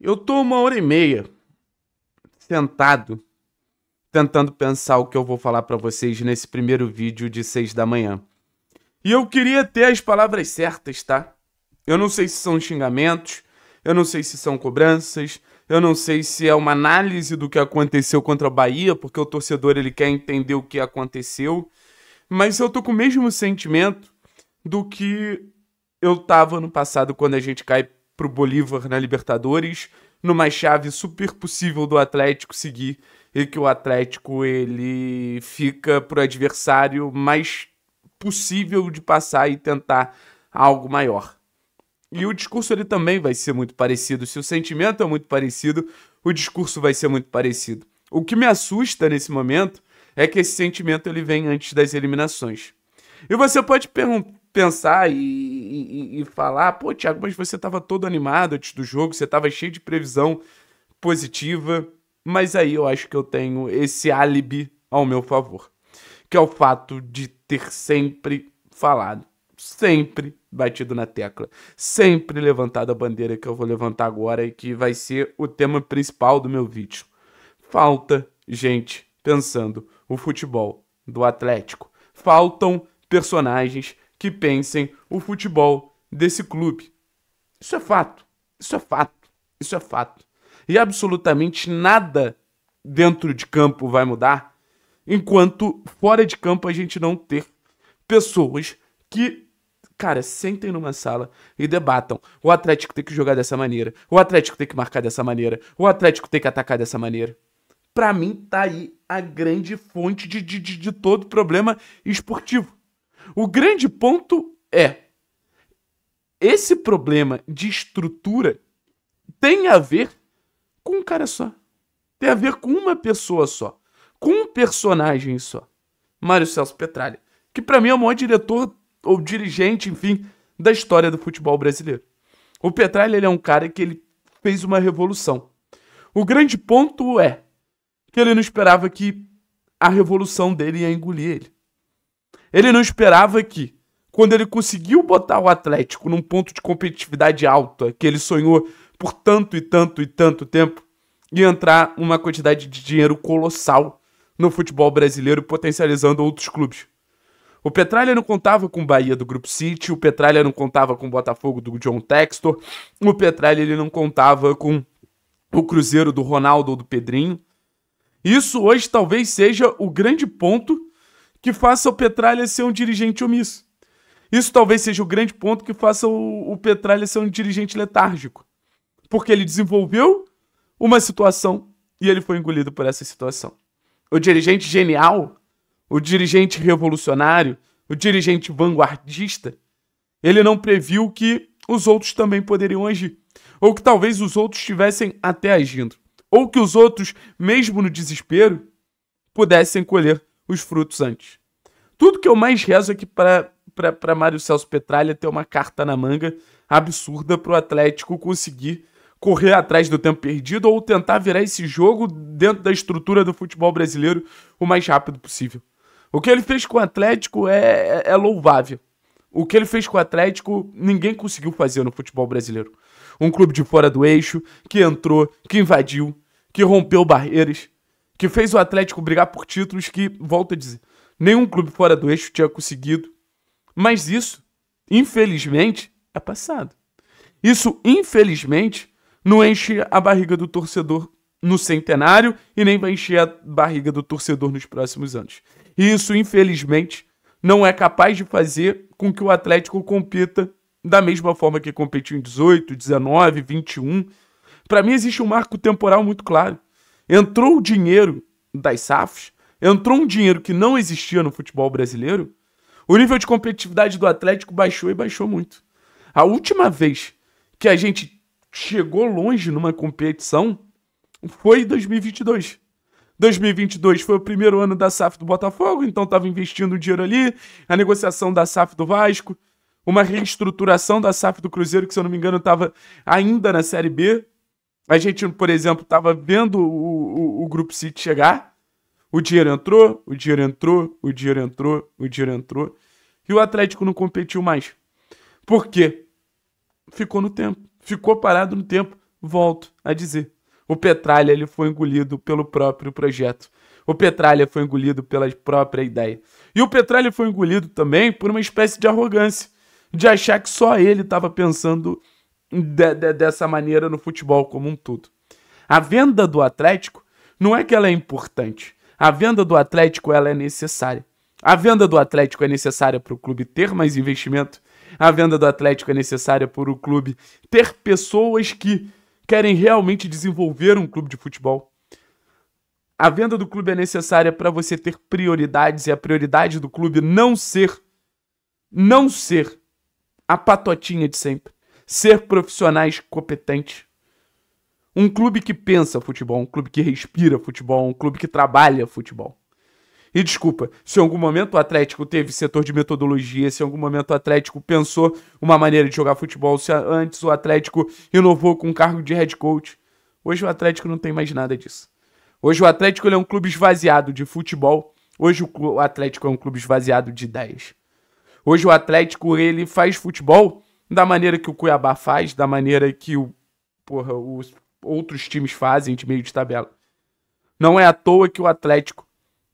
Eu tô uma hora e meia sentado tentando pensar o que eu vou falar para vocês nesse primeiro vídeo de 6 da manhã. E eu queria ter as palavras certas, tá? Eu não sei se são xingamentos, eu não sei se são cobranças, eu não sei se é uma análise do que aconteceu contra a Bahia, porque o torcedor ele quer entender o que aconteceu, mas eu tô com o mesmo sentimento do que eu tava no passado quando a gente cai para o Bolívar na Libertadores, numa chave super possível do Atlético seguir e que o Atlético ele fica para o adversário mais possível de passar e tentar algo maior. E o discurso ele também vai ser muito parecido. Se o sentimento é muito parecido, o discurso vai ser muito parecido. O que me assusta nesse momento é que esse sentimento ele vem antes das eliminações. E você pode perguntar pensar e, e, e falar, pô, Thiago, mas você estava todo animado antes do jogo, você estava cheio de previsão positiva. Mas aí eu acho que eu tenho esse álibi ao meu favor, que é o fato de ter sempre falado, sempre batido na tecla, sempre levantado a bandeira que eu vou levantar agora e que vai ser o tema principal do meu vídeo. Falta gente pensando o futebol do Atlético. Faltam personagens que pensem o futebol desse clube. Isso é fato. Isso é fato. Isso é fato. E absolutamente nada dentro de campo vai mudar enquanto fora de campo a gente não ter pessoas que, cara, sentem numa sala e debatam. O Atlético tem que jogar dessa maneira, o Atlético tem que marcar dessa maneira, o Atlético tem que atacar dessa maneira. Pra mim, tá aí a grande fonte de, de, de, de todo problema esportivo. O grande ponto é: esse problema de estrutura tem a ver com um cara só. Tem a ver com uma pessoa só. Com um personagem só. Mário Celso Petralha. Que para mim é o maior diretor ou dirigente, enfim, da história do futebol brasileiro. O Petralha ele é um cara que ele fez uma revolução. O grande ponto é que ele não esperava que a revolução dele ia engolir ele. Ele não esperava que, quando ele conseguiu botar o Atlético num ponto de competitividade alta, que ele sonhou por tanto e tanto e tanto tempo, e entrar uma quantidade de dinheiro colossal no futebol brasileiro, potencializando outros clubes. O Petralha não contava com o Bahia do Grupo City, o Petralha não contava com o Botafogo do John Textor, o Petralha ele não contava com o Cruzeiro do Ronaldo ou do Pedrinho. Isso hoje talvez seja o grande ponto que faça o Petralha ser um dirigente omisso. Isso talvez seja o grande ponto que faça o, o Petralha ser um dirigente letárgico. Porque ele desenvolveu uma situação e ele foi engolido por essa situação. O dirigente genial, o dirigente revolucionário, o dirigente vanguardista, ele não previu que os outros também poderiam agir. Ou que talvez os outros estivessem até agindo. Ou que os outros, mesmo no desespero, pudessem colher os frutos antes. Tudo que eu mais rezo é que para Mário Celso Petralha ter uma carta na manga absurda para o Atlético conseguir correr atrás do tempo perdido ou tentar virar esse jogo dentro da estrutura do futebol brasileiro o mais rápido possível. O que ele fez com o Atlético é, é, é louvável. O que ele fez com o Atlético, ninguém conseguiu fazer no futebol brasileiro. Um clube de fora do eixo, que entrou, que invadiu, que rompeu barreiras, que fez o Atlético brigar por títulos que, volto a dizer, nenhum clube fora do eixo tinha conseguido. Mas isso, infelizmente, é passado. Isso, infelizmente, não enche a barriga do torcedor no centenário e nem vai encher a barriga do torcedor nos próximos anos. E isso, infelizmente, não é capaz de fazer com que o Atlético compita da mesma forma que competiu em 18, 19, 21. Para mim, existe um marco temporal muito claro entrou o dinheiro das SAFs, entrou um dinheiro que não existia no futebol brasileiro, o nível de competitividade do Atlético baixou e baixou muito. A última vez que a gente chegou longe numa competição foi 2022. 2022 foi o primeiro ano da SAF do Botafogo, então estava investindo dinheiro ali, a negociação da SAF do Vasco, uma reestruturação da SAF do Cruzeiro, que se eu não me engano estava ainda na Série B, a gente, por exemplo, estava vendo o, o, o Grupo City chegar. O dinheiro entrou, o dinheiro entrou, o dinheiro entrou, o dinheiro entrou. E o Atlético não competiu mais. Por quê? Ficou no tempo. Ficou parado no tempo. Volto a dizer. O Petralha ele foi engolido pelo próprio projeto. O Petralha foi engolido pela própria ideia. E o Petralha foi engolido também por uma espécie de arrogância, de achar que só ele estava pensando de, de, dessa maneira no futebol como um todo. A venda do Atlético não é que ela é importante. A venda do Atlético ela é necessária. A venda do Atlético é necessária para o clube ter mais investimento. A venda do Atlético é necessária para o clube ter pessoas que querem realmente desenvolver um clube de futebol. A venda do clube é necessária para você ter prioridades e a prioridade do clube não ser não ser a patotinha de sempre ser profissionais competentes. Um clube que pensa futebol, um clube que respira futebol, um clube que trabalha futebol. E desculpa, se em algum momento o Atlético teve setor de metodologia, se em algum momento o Atlético pensou uma maneira de jogar futebol, se antes o Atlético inovou com o cargo de head coach, hoje o Atlético não tem mais nada disso. Hoje o Atlético é um clube esvaziado de futebol, hoje o Atlético é um clube esvaziado de ideias. Hoje o Atlético ele faz futebol da maneira que o Cuiabá faz, da maneira que o, porra, os outros times fazem de meio de tabela. Não é à toa que o Atlético.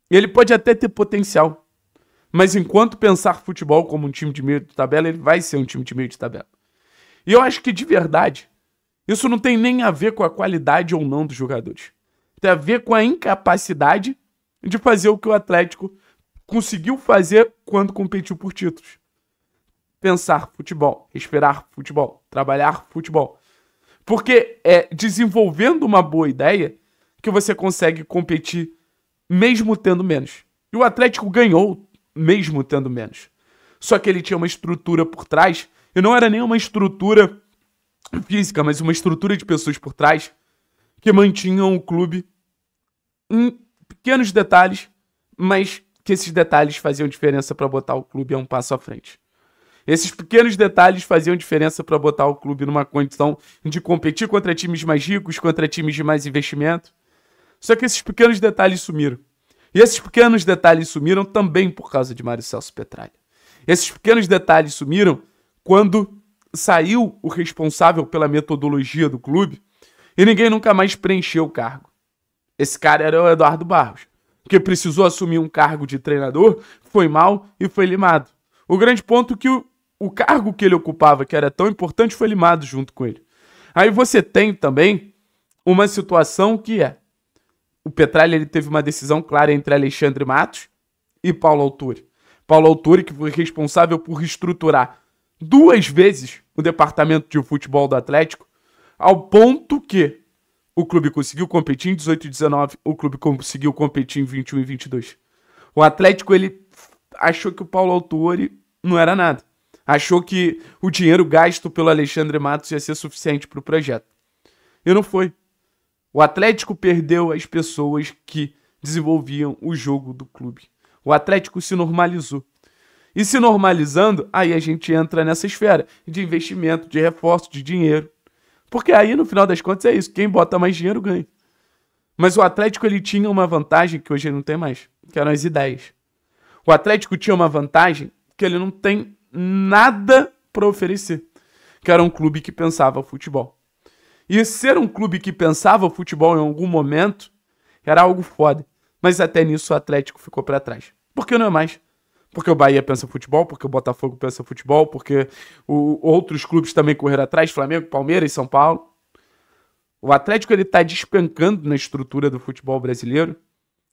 Ele pode até ter potencial. Mas enquanto pensar futebol como um time de meio de tabela, ele vai ser um time de meio de tabela. E eu acho que de verdade, isso não tem nem a ver com a qualidade ou não dos jogadores. Tem a ver com a incapacidade de fazer o que o Atlético conseguiu fazer quando competiu por títulos pensar futebol, respirar futebol, trabalhar futebol. Porque é desenvolvendo uma boa ideia que você consegue competir mesmo tendo menos. E o Atlético ganhou mesmo tendo menos. Só que ele tinha uma estrutura por trás, e não era nem uma estrutura física, mas uma estrutura de pessoas por trás que mantinham o clube em pequenos detalhes, mas que esses detalhes faziam diferença para botar o clube a um passo à frente. Esses pequenos detalhes faziam diferença para botar o clube numa condição de competir contra times mais ricos, contra times de mais investimento. Só que esses pequenos detalhes sumiram. E esses pequenos detalhes sumiram também por causa de Mário Celso Petralha. Esses pequenos detalhes sumiram quando saiu o responsável pela metodologia do clube e ninguém nunca mais preencheu o cargo. Esse cara era o Eduardo Barros, que precisou assumir um cargo de treinador, foi mal e foi limado. O grande ponto é que o o cargo que ele ocupava, que era tão importante, foi limado junto com ele. Aí você tem também uma situação que é o Petralha ele teve uma decisão clara entre Alexandre Matos e Paulo Autori. Paulo Autori que foi responsável por reestruturar duas vezes o departamento de futebol do Atlético, ao ponto que o clube conseguiu competir em 18 e 19, o clube conseguiu competir em 21 e 22. O Atlético ele achou que o Paulo Autori não era nada achou que o dinheiro gasto pelo Alexandre Matos ia ser suficiente para o projeto. E não foi. O Atlético perdeu as pessoas que desenvolviam o jogo do clube. O Atlético se normalizou. E se normalizando, aí a gente entra nessa esfera de investimento, de reforço, de dinheiro. Porque aí, no final das contas, é isso. Quem bota mais dinheiro ganha. Mas o Atlético ele tinha uma vantagem que hoje ele não tem mais, que eram as ideias. O Atlético tinha uma vantagem que ele não tem nada para oferecer, que era um clube que pensava futebol. E ser um clube que pensava futebol em algum momento era algo foda. Mas até nisso o Atlético ficou para trás. Porque não é mais. Porque o Bahia pensa futebol, porque o Botafogo pensa futebol, porque o, outros clubes também correram atrás, Flamengo, Palmeiras, São Paulo. O Atlético ele está despencando na estrutura do futebol brasileiro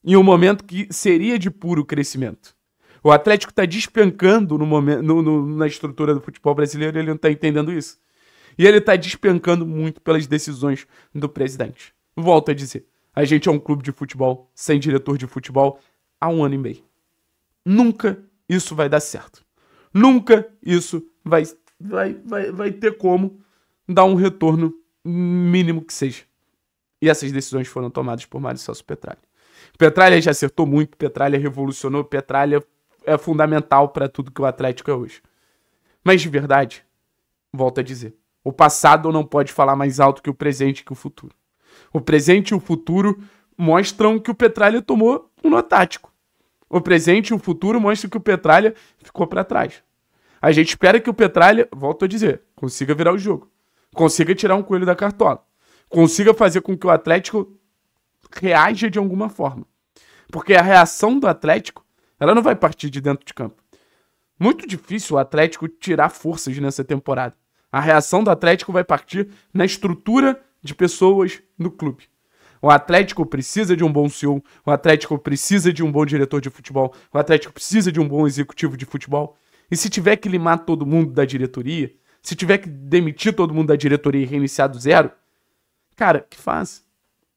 em um momento que seria de puro crescimento. O Atlético está despencando no momento, no, no, na estrutura do futebol brasileiro, ele não está entendendo isso. E ele está despencando muito pelas decisões do presidente. Volto a dizer, a gente é um clube de futebol sem diretor de futebol há um ano e meio. Nunca isso vai dar certo. Nunca isso vai, vai, vai, vai ter como dar um retorno mínimo que seja. E essas decisões foram tomadas por Mário Celso Petralha. Petralha já acertou muito, Petralha revolucionou, Petralha é fundamental para tudo que o Atlético é hoje. Mas de verdade, volto a dizer, o passado não pode falar mais alto que o presente e que o futuro. O presente e o futuro mostram que o Petralha tomou um nó tático. O presente e o futuro mostram que o Petralha ficou para trás. A gente espera que o Petralha, volto a dizer, consiga virar o jogo, consiga tirar um coelho da cartola, consiga fazer com que o Atlético reaja de alguma forma. Porque a reação do Atlético ela não vai partir de dentro de campo. Muito difícil o Atlético tirar forças nessa temporada. A reação do Atlético vai partir na estrutura de pessoas no clube. O Atlético precisa de um bom CEO, o Atlético precisa de um bom diretor de futebol, o Atlético precisa de um bom executivo de futebol. E se tiver que limar todo mundo da diretoria, se tiver que demitir todo mundo da diretoria e reiniciar do zero, cara, que faz?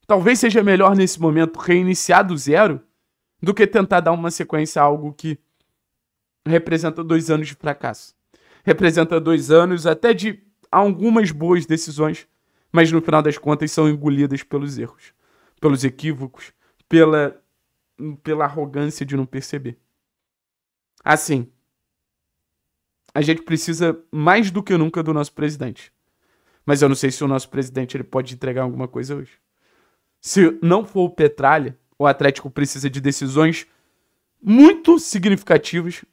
Talvez seja melhor nesse momento reiniciar do zero do que tentar dar uma sequência a algo que representa dois anos de fracasso. Representa dois anos até de algumas boas decisões, mas no final das contas são engolidas pelos erros, pelos equívocos, pela, pela arrogância de não perceber. Assim, a gente precisa mais do que nunca do nosso presidente. Mas eu não sei se o nosso presidente ele pode entregar alguma coisa hoje. Se não for o Petralha, o Atlético precisa de decisões muito significativas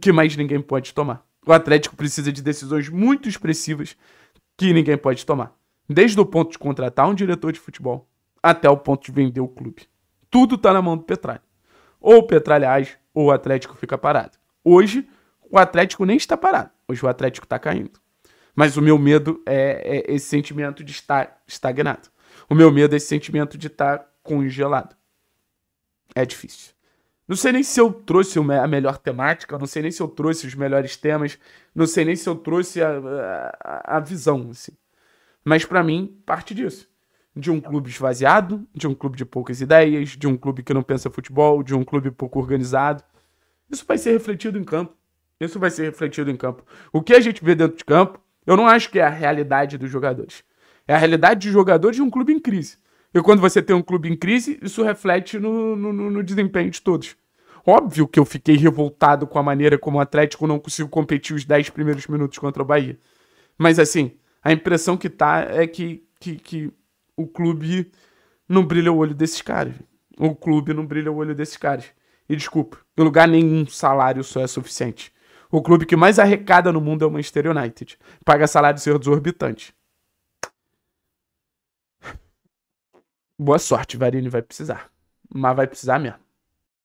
que mais ninguém pode tomar. O Atlético precisa de decisões muito expressivas que ninguém pode tomar. Desde o ponto de contratar um diretor de futebol até o ponto de vender o clube. Tudo está na mão do Petralha. Ou o Petralha age, ou o Atlético fica parado. Hoje, o Atlético nem está parado. Hoje o Atlético está caindo. Mas o meu medo é, é, esse sentimento de estar estagnado. O meu medo é esse sentimento de estar congelado é difícil. Não sei nem se eu trouxe a melhor temática, não sei nem se eu trouxe os melhores temas, não sei nem se eu trouxe a, a, a visão. Assim. Mas para mim, parte disso. De um clube esvaziado, de um clube de poucas ideias, de um clube que não pensa futebol, de um clube pouco organizado. Isso vai ser refletido em campo. Isso vai ser refletido em campo. O que a gente vê dentro de campo, eu não acho que é a realidade dos jogadores. É a realidade de jogadores de um clube em crise. E quando você tem um clube em crise, isso reflete no, no, no desempenho de todos. Óbvio que eu fiquei revoltado com a maneira como o Atlético não conseguiu competir os 10 primeiros minutos contra o Bahia. Mas assim, a impressão que tá é que, que, que o clube não brilha o olho desses caras. O clube não brilha o olho desses caras. E desculpa, em lugar nenhum salário só é suficiente. O clube que mais arrecada no mundo é o Manchester United. Paga salários exorbitantes. Boa sorte, Varini vai precisar. Mas vai precisar mesmo.